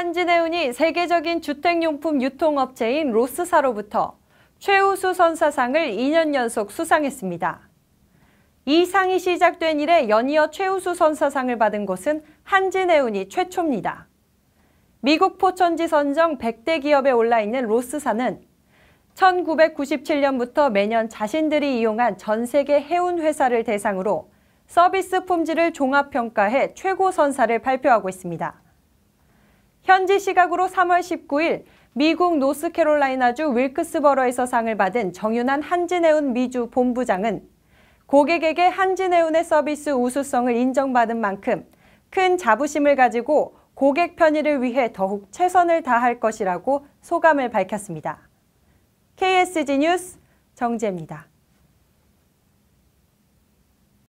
한진해운이 세계적인 주택용품 유통업체인 로스사로부터 최우수 선사상을 2년 연속 수상했습니다. 이 상이 시작된 이래 연이어 최우수 선사상을 받은 곳은 한진해운이 최초입니다. 미국 포천지 선정 100대 기업에 올라있는 로스사는 1997년부터 매년 자신들이 이용한 전 세계 해운 회사를 대상으로 서비스 품질을 종합평가해 최고 선사를 발표하고 있습니다. 현지 시각으로 3월 19일 미국 노스캐롤라이나주 윌크스버러에서 상을 받은 정윤한 한진해운 미주 본부장은 고객에게 한진해운의 서비스 우수성을 인정받은 만큼 큰 자부심을 가지고 고객 편의를 위해 더욱 최선을 다할 것이라고 소감을 밝혔습니다. KSG 뉴스 정재입니다.